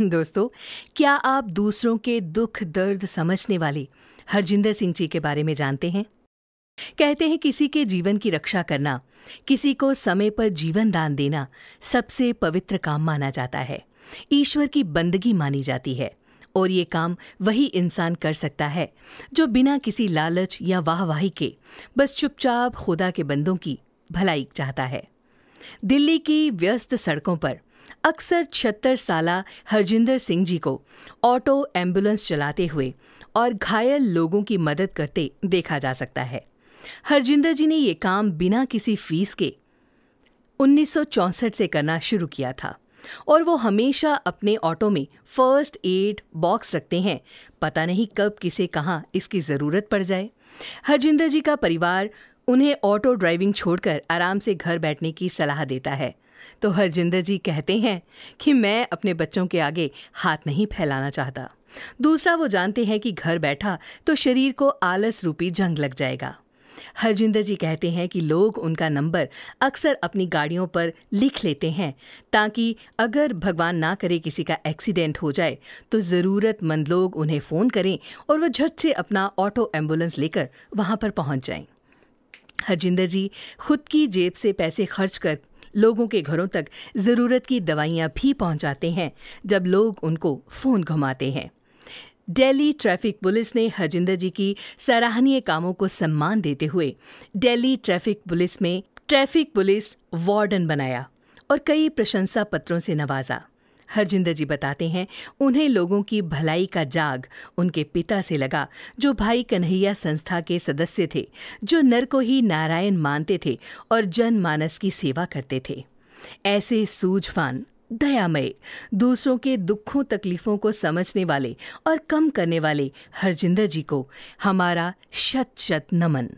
दोस्तों क्या आप दूसरों के दुख दर्द समझने वाले हरजिंदर सिंह जी के बारे में जानते हैं कहते हैं किसी के जीवन की रक्षा करना किसी को समय पर जीवन दान देना सबसे पवित्र काम माना जाता है ईश्वर की बंदगी मानी जाती है और ये काम वही इंसान कर सकता है जो बिना किसी लालच या वाहवाही के बस चुपचाप खुदा के बंदों की भलाई चाहता है दिल्ली की व्यस्त सड़कों पर अक्सर छत्तर साल हरजिंदर सिंह जी को ऑटो एम्बुलेंस चलाते हुए और घायल लोगों की मदद करते देखा जा सकता है हरजिंदर जी ने ये काम बिना किसी फीस के 1964 से करना शुरू किया था और वो हमेशा अपने ऑटो में फर्स्ट एड बॉक्स रखते हैं पता नहीं कब किसे कहाँ इसकी ज़रूरत पड़ जाए हरजिंदर जी का परिवार उन्हें ऑटो ड्राइविंग छोड़कर आराम से घर बैठने की सलाह देता है तो हरजिंदर जी कहते हैं कि मैं अपने बच्चों के आगे हाथ नहीं फैलाना चाहता दूसरा वो जानते हैं कि घर बैठा तो शरीर को आलस रूपी जंग लग जाएगा हरजिंदर जी कहते हैं कि लोग उनका नंबर अक्सर अपनी गाड़ियों पर लिख लेते हैं ताकि अगर भगवान ना करे किसी का एक्सीडेंट हो जाए तो ज़रूरतमंद लोग उन्हें फ़ोन करें और वह झट से अपना ऑटो एम्बुलेंस लेकर वहाँ पर पहुँच जाएं। हरजिंदर जी खुद की जेब से पैसे खर्च कर लोगों के घरों तक ज़रूरत की दवाइयाँ भी पहुँचाते हैं जब लोग उनको फ़ोन घुमाते हैं दिल्ली ट्रैफिक पुलिस ने हरजिंदर जी की सराहनीय कामों को सम्मान देते हुए दिल्ली ट्रैफिक पुलिस में ट्रैफिक पुलिस वार्डन बनाया और कई प्रशंसा पत्रों से नवाजा हरजिंदर जी बताते हैं उन्हें लोगों की भलाई का जाग उनके पिता से लगा जो भाई कन्हैया संस्था के सदस्य थे जो नर को ही नारायण मानते थे और जनमानस की सेवा करते थे ऐसे सूझवान दयामय दूसरों के दुखों तकलीफों को समझने वाले और कम करने वाले हरजिंदर जी को हमारा शत शत नमन